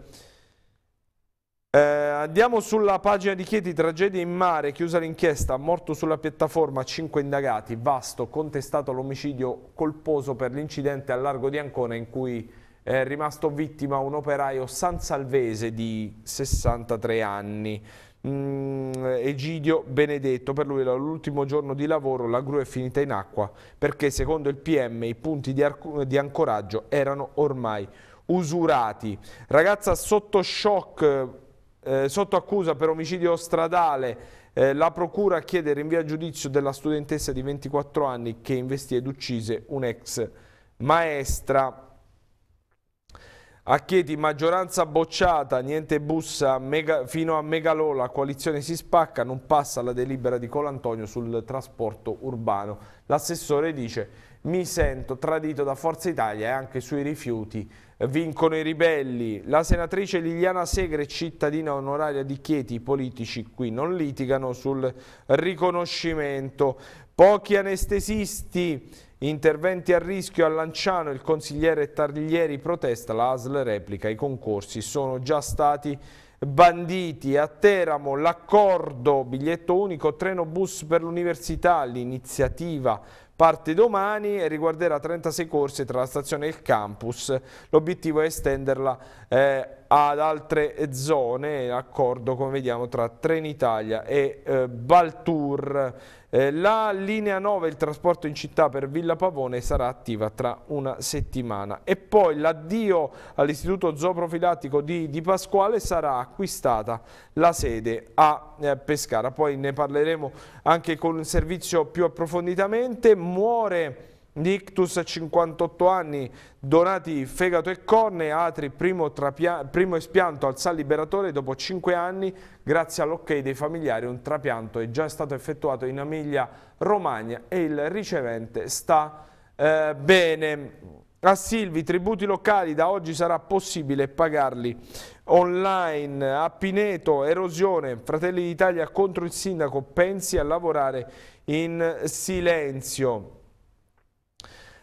eh, andiamo sulla pagina di Chieti, tragedia in mare, chiusa l'inchiesta, morto sulla piattaforma, 5 indagati, vasto, contestato l'omicidio colposo per l'incidente al largo di Ancona in cui è rimasto vittima un operaio sansalvese di 63 anni. Mm, Egidio Benedetto, per lui l'ultimo giorno di lavoro la gru è finita in acqua perché secondo il PM i punti di, di ancoraggio erano ormai usurati. Ragazza sotto shock, eh, sotto accusa per omicidio stradale, eh, la procura chiede il rinvio a giudizio della studentessa di 24 anni che investì ed uccise un'ex maestra a Chieti maggioranza bocciata, niente bussa, mega, fino a Megalò la coalizione si spacca, non passa la delibera di Colantonio sul trasporto urbano. L'assessore dice mi sento tradito da Forza Italia e anche sui rifiuti vincono i ribelli. La senatrice Liliana Segre, cittadina onoraria di Chieti, i politici qui non litigano sul riconoscimento. Pochi anestesisti Interventi a rischio a Lanciano, il consigliere Taglieri protesta, l'ASL replica, i concorsi sono già stati banditi. A Teramo l'accordo, biglietto unico, treno bus per l'università, l'iniziativa parte domani e riguarderà 36 corse tra la stazione e il campus. L'obiettivo è estenderla eh, ad altre zone, accordo come vediamo tra Trenitalia e eh, Baltour. Eh, la linea 9, il trasporto in città per Villa Pavone, sarà attiva tra una settimana. E poi l'addio all'Istituto Zooprofilattico di, di, Pasquale sarà acquistata la sede a eh, Pescara. Poi ne parleremo anche con il servizio più approfonditamente. Muore Nictus 58 anni, donati fegato e corne, Atri primo, primo espianto al San Liberatore dopo 5 anni, grazie all'ok dei familiari un trapianto è già stato effettuato in Emilia Romagna e il ricevente sta eh, bene. A Silvi, tributi locali, da oggi sarà possibile pagarli online. A Pineto, erosione, Fratelli d'Italia contro il sindaco, pensi a lavorare in silenzio.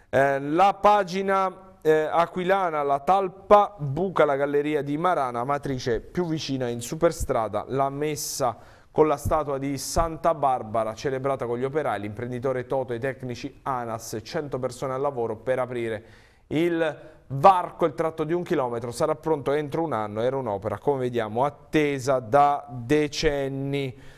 Eh, la pagina eh, aquilana La Talpa buca la galleria di Marana, matrice più vicina in superstrada, la messa con la statua di Santa Barbara celebrata con gli operai, l'imprenditore Toto e i tecnici ANAS, 100 persone al lavoro per aprire il varco, il tratto di un chilometro, sarà pronto entro un anno, era un'opera come vediamo attesa da decenni.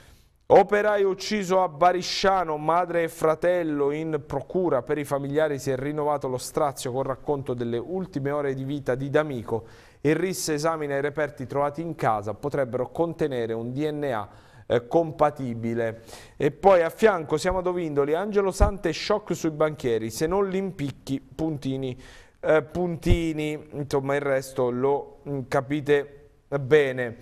Operai ucciso a Barisciano, madre e fratello in procura per i familiari si è rinnovato lo strazio con racconto delle ultime ore di vita di D'Amico. Il RIS esamina i reperti trovati in casa, potrebbero contenere un DNA eh, compatibile. E poi a fianco siamo a Dovindoli Angelo Sante shock sui banchieri, se non li impicchi puntini, eh, puntini, insomma il resto lo mm, capite bene,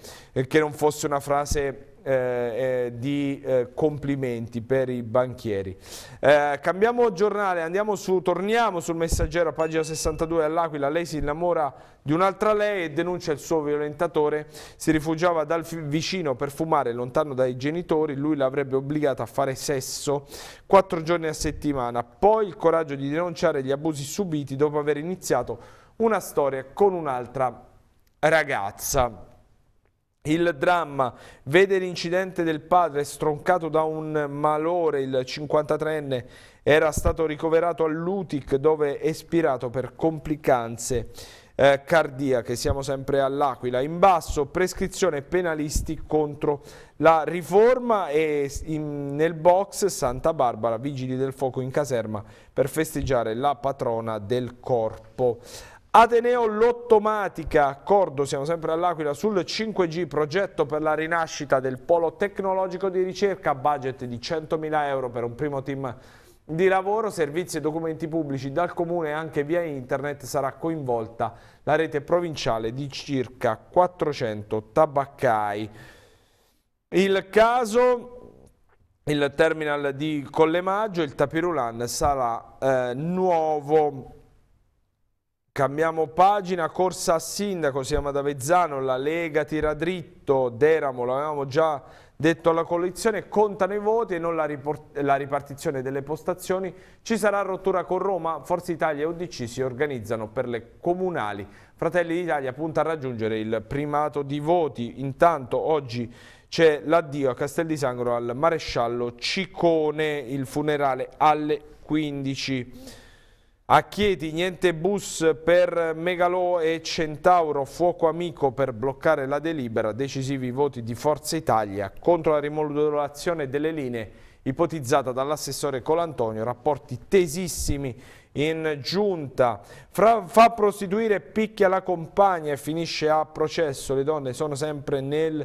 che non fosse una frase eh, eh, di eh, complimenti per i banchieri. Eh, cambiamo giornale, andiamo su, torniamo sul messaggero a pagina 62 all'Aquila, lei si innamora di un'altra lei e denuncia il suo violentatore, si rifugiava dal vicino per fumare lontano dai genitori, lui l'avrebbe obbligata a fare sesso quattro giorni a settimana, poi il coraggio di denunciare gli abusi subiti dopo aver iniziato una storia con un'altra ragazza. Il dramma vede l'incidente del padre stroncato da un malore, il 53enne era stato ricoverato all'UTIC dove è espirato per complicanze eh, cardiache, siamo sempre all'Aquila. In basso prescrizione penalisti contro la riforma e in, nel box Santa Barbara, vigili del fuoco in caserma per festeggiare la patrona del corpo. Ateneo Lottomatica, accordo, siamo sempre all'Aquila, sul 5G, progetto per la rinascita del polo tecnologico di ricerca, budget di 100.000 euro per un primo team di lavoro, servizi e documenti pubblici dal comune e anche via internet sarà coinvolta la rete provinciale di circa 400 tabaccai. Il caso il terminal di Collemaggio, il Tapirulan sarà eh, nuovo Cambiamo pagina, corsa a sindaco, siamo ad Avezzano, la Lega tira dritto, Deramo, l'avevamo già detto alla coalizione, contano i voti e non la, la, ripartizione delle postazioni, ci sarà rottura con Roma, Forza Italia e UDC si organizzano per le comunali, Fratelli d'Italia punta a raggiungere il primato di voti, intanto oggi c'è l'addio a Castel di Sangro al maresciallo Cicone, il funerale alle 15. A Chieti niente bus per Megalò e Centauro, fuoco amico per bloccare la delibera, decisivi voti di Forza Italia contro la rimodulazione delle linee ipotizzata dall'assessore Colantonio, rapporti tesissimi in giunta, Fra, fa prostituire, picchia la compagna e finisce a processo, le donne sono sempre nel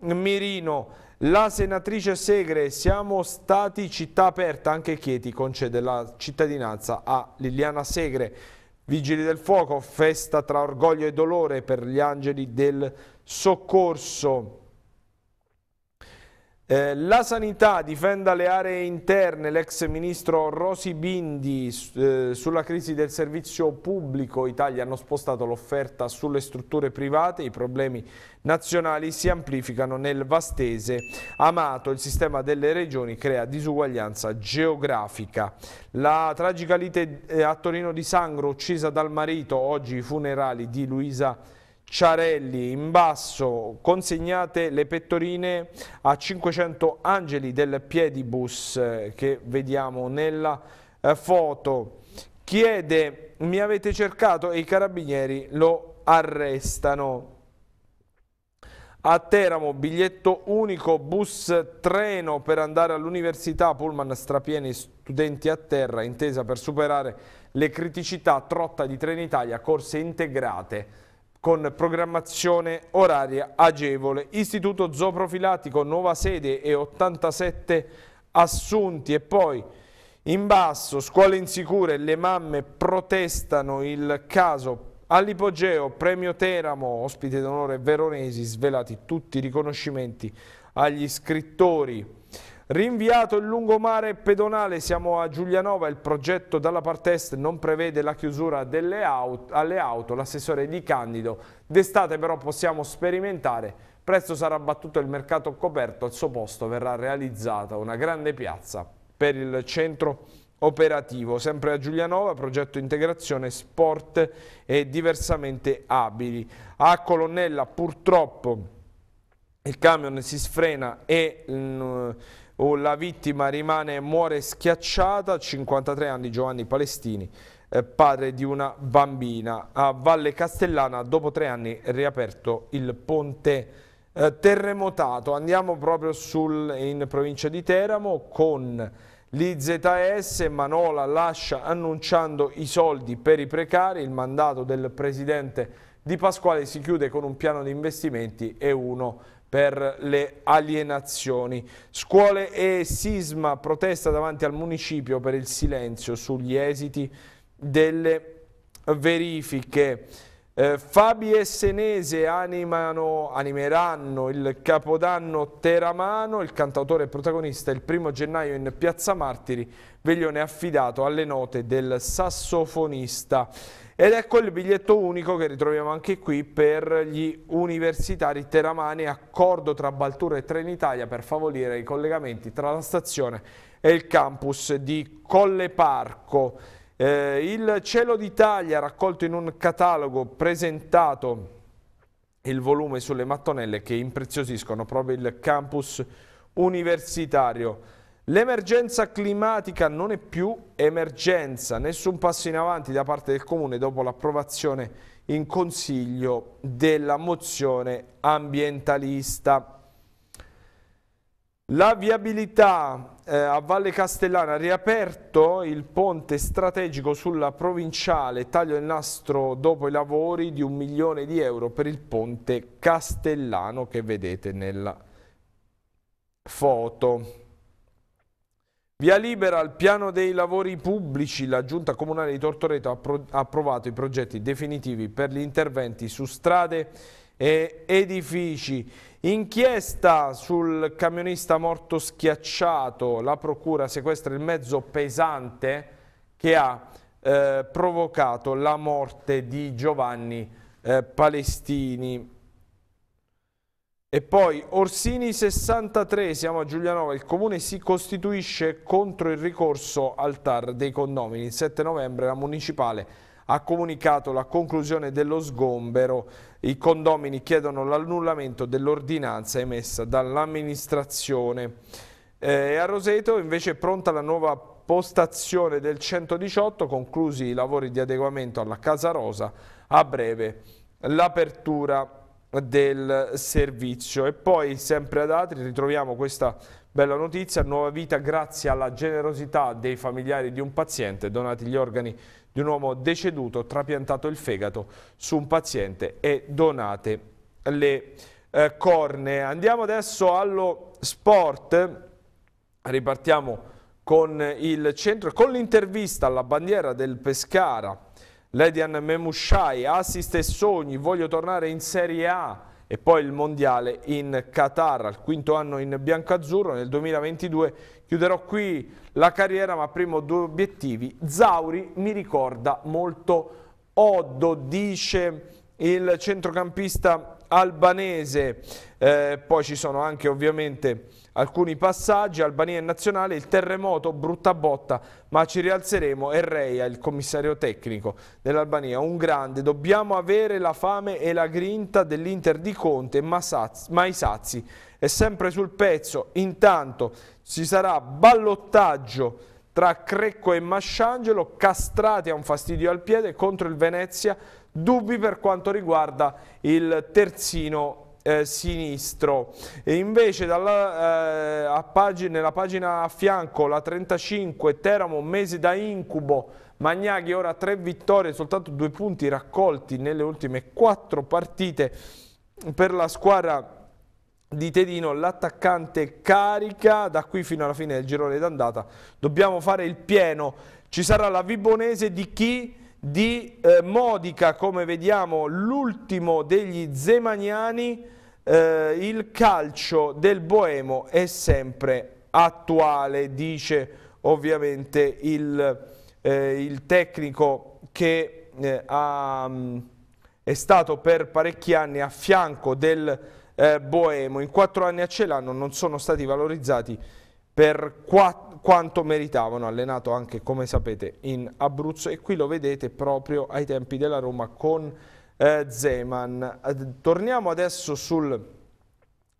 mirino, la senatrice Segre, siamo stati città aperta, anche Chieti concede la cittadinanza a Liliana Segre. Vigili del fuoco, festa tra orgoglio e dolore per gli angeli del soccorso. Eh, la sanità difenda le aree interne, l'ex ministro Rosi Bindi eh, sulla crisi del servizio pubblico, Italia tagli hanno spostato l'offerta sulle strutture private, i problemi nazionali si amplificano nel vastese amato, il sistema delle regioni crea disuguaglianza geografica. La tragica lite eh, a Torino di Sangro uccisa dal marito, oggi i funerali di Luisa Ciarelli in basso consegnate le pettorine a 500 angeli del piedibus eh, che vediamo nella eh, foto chiede mi avete cercato e i carabinieri lo arrestano a Teramo biglietto unico bus treno per andare all'università pullman strapieni studenti a terra intesa per superare le criticità trotta di Trenitalia corse integrate con programmazione oraria agevole. Istituto zooprofilattico, nuova sede e 87 assunti e poi in basso, scuole insicure, le mamme protestano il caso all'ipogeo, premio Teramo, ospite d'onore veronesi, svelati tutti i riconoscimenti agli scrittori. Rinviato il lungomare pedonale, siamo a Giulianova, il progetto dalla parte est non prevede la chiusura auto, alle auto, l'assessore di Candido. D'estate però possiamo sperimentare, presto sarà battuto il mercato coperto, al suo posto verrà realizzata una grande piazza per il centro operativo. Sempre a Giulianova, progetto integrazione sport e diversamente abili. A Colonnella purtroppo il camion si sfrena e... Mh, mm, Oh, la vittima rimane e muore schiacciata, 53 anni Giovanni Palestini, eh, padre di una bambina. A Valle Castellana dopo tre anni è riaperto il ponte eh, terremotato. Andiamo proprio sul, in provincia di Teramo con l'IZS, Manola lascia annunciando i soldi per i precari, il mandato del presidente di Pasquale si chiude con un piano di investimenti e uno per le alienazioni. Scuole e sisma protesta davanti al municipio per il silenzio sugli esiti delle verifiche. Eh, Fabi e Senese animano, animeranno il Capodanno Teramano, il cantautore protagonista il primo gennaio in Piazza Martiri, veglione affidato alle note del sassofonista. Ed ecco il biglietto unico che ritroviamo anche qui per gli universitari teramani, accordo tra Baltura e Trenitalia per favorire i collegamenti tra la stazione e il campus di Colle Parco. Eh, il cielo d'Italia raccolto in un catalogo presentato il volume sulle mattonelle che impreziosiscono proprio il campus universitario. L'emergenza climatica non è più emergenza, nessun passo in avanti da parte del Comune dopo l'approvazione in Consiglio della mozione ambientalista. La viabilità eh, a Valle Castellana ha riaperto il ponte strategico sulla provinciale, taglio il nastro dopo i lavori di un milione di euro per il ponte Castellano che vedete nella foto. Via libera al piano dei lavori pubblici, la Giunta Comunale di Tortoreto ha approvato i progetti definitivi per gli interventi su strade e edifici. Inchiesta sul camionista morto schiacciato, la procura sequestra il mezzo pesante che ha eh, provocato la morte di Giovanni eh, Palestini. E poi Orsini 63, siamo a Giulianova, il comune si costituisce contro il ricorso al TAR dei condomini. Il 7 novembre la municipale ha comunicato la conclusione dello sgombero. I condomini chiedono l'annullamento dell'ordinanza emessa dall'amministrazione. Eh, a Roseto invece è pronta la nuova postazione del 118, conclusi i lavori di adeguamento alla Casa Rosa, a breve l'apertura del servizio. E poi sempre ad Atri ritroviamo questa bella notizia, nuova vita grazie alla generosità dei familiari di un paziente, donati gli organi di un uomo deceduto, trapiantato il fegato su un paziente e donate le eh, corne. Andiamo adesso allo sport, ripartiamo con il centro, con l'intervista alla bandiera del Pescara Ledian Memushai, assist e sogni, voglio tornare in Serie A e poi il Mondiale in Qatar, al quinto anno in biancazzurro, nel 2022 chiuderò qui la carriera ma primo due obiettivi. Zauri mi ricorda molto Oddo, dice il centrocampista albanese, eh, poi ci sono anche ovviamente Alcuni passaggi, Albania e Nazionale, il terremoto, brutta botta, ma ci rialzeremo e Reia, il commissario tecnico dell'Albania, un grande, dobbiamo avere la fame e la grinta dell'Inter di Conte, ma, saz, ma i sazi è sempre sul pezzo, intanto ci sarà ballottaggio tra Crecco e Masciangelo, castrati a un fastidio al piede contro il Venezia, dubbi per quanto riguarda il terzino eh, sinistro. E invece dalla, eh, pag nella pagina a fianco la 35 Teramo mesi da incubo, Magnaghi ora tre vittorie, soltanto due punti raccolti nelle ultime quattro partite per la squadra di Tedino l'attaccante carica da qui fino alla fine del girone d'andata dobbiamo fare il pieno ci sarà la Vibonese di chi? di eh, Modica come vediamo l'ultimo degli Zemaniani eh, il calcio del Boemo è sempre attuale, dice ovviamente il, eh, il tecnico che eh, ha, mm, è stato per parecchi anni a fianco del eh, Boemo. In quattro anni a Celano non sono stati valorizzati per quatt- quanto meritavano, allenato anche come sapete in Abruzzo e qui lo vedete proprio ai tempi della Roma con eh, Zeman. Torniamo adesso sul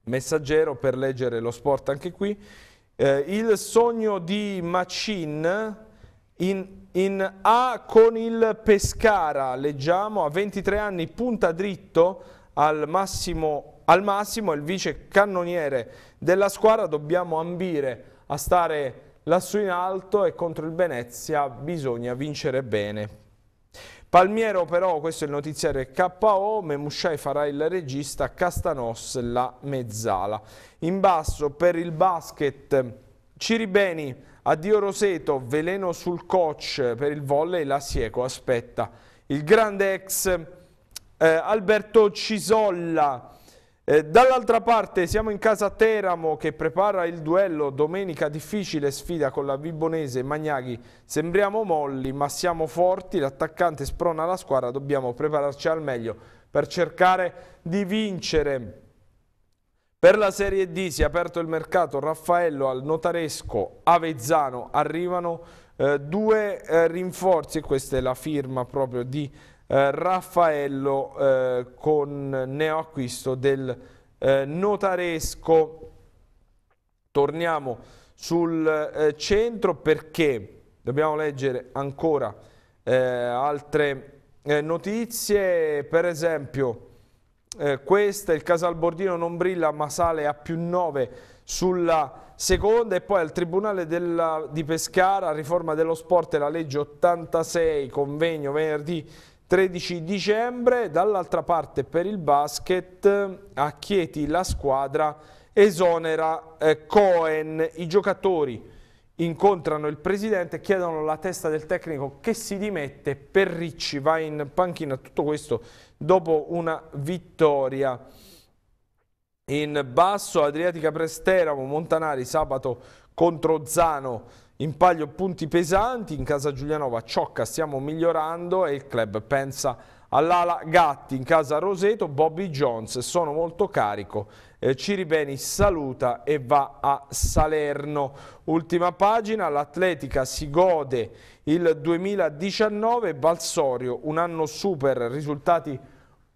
messaggero per leggere lo sport anche qui. Eh, il sogno di Macin in, in, A con il Pescara, leggiamo, a 23 anni punta dritto al massimo, al massimo il vice cannoniere della squadra, dobbiamo ambire a stare lassù in alto e contro il Venezia bisogna vincere bene. Palmiero però, questo è il notiziario KO, Memusciai farà il regista, Castanos la mezzala. In basso per il basket Ciribeni, addio Roseto, veleno sul coach per il volley, la Sieco aspetta. Il grande ex eh, Alberto Cisolla, eh, dall'altra parte siamo in casa Teramo che prepara il duello domenica difficile sfida con la Vibonese Magnaghi. Sembriamo molli ma siamo forti, l'attaccante sprona la squadra, dobbiamo prepararci al meglio per cercare di vincere. Per la Serie D si è aperto il mercato, Raffaello al Notaresco, Avezzano, arrivano eh, due eh, rinforzi, questa è la firma proprio di eh, Raffaello eh, con neoacquisto del eh, notaresco. Torniamo sul eh, centro perché dobbiamo leggere ancora eh, altre eh, notizie, per esempio questa, il Casalbordino non brilla ma sale a più 9 sulla seconda e poi al Tribunale della, di Pescara, riforma dello sport e la legge 86, convegno venerdì 13 dicembre, dall'altra parte per il basket a Chieti la squadra esonera eh, Cohen. I giocatori incontrano il presidente, chiedono la testa del tecnico che si dimette, per Ricci, va in panchina, tutto questo dopo una vittoria. In basso Adriatica Presteramo, Montanari sabato contro Zano in palio punti pesanti, in casa Giulianova Ciocca stiamo migliorando e il club pensa all'ala Gatti, in casa Roseto Bobby Jones, sono molto carico, eh, Ciribeni saluta e va a Salerno. Ultima pagina, l'Atletica si gode il 2019, Balsorio un anno super, risultati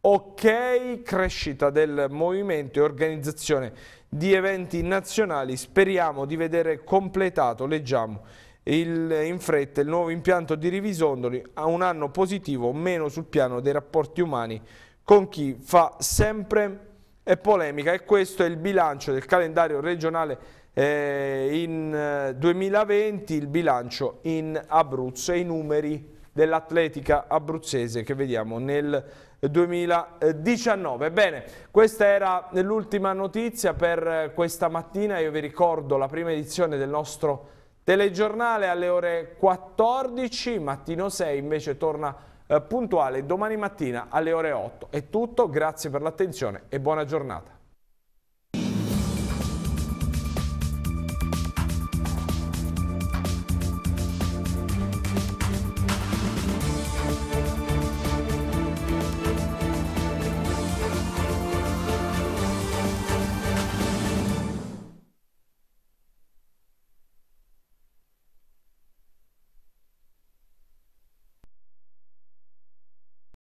ok, crescita del movimento e organizzazione di eventi nazionali. Speriamo di vedere completato, leggiamo, il, in fretta il nuovo impianto di Rivisondoli a un anno positivo, meno sul piano dei rapporti umani con chi fa sempre eh, polemica e questo è il bilancio del calendario regionale eh, in 2020, eh, il bilancio in Abruzzo e i numeri dell'atletica abruzzese che vediamo nel 2019. Bene, questa era l'ultima notizia per eh, questa mattina, io vi ricordo la prima edizione del nostro telegiornale alle ore 14, mattino 6 invece torna eh, puntuale domani mattina alle ore 8. È tutto, grazie per l'attenzione e buona giornata.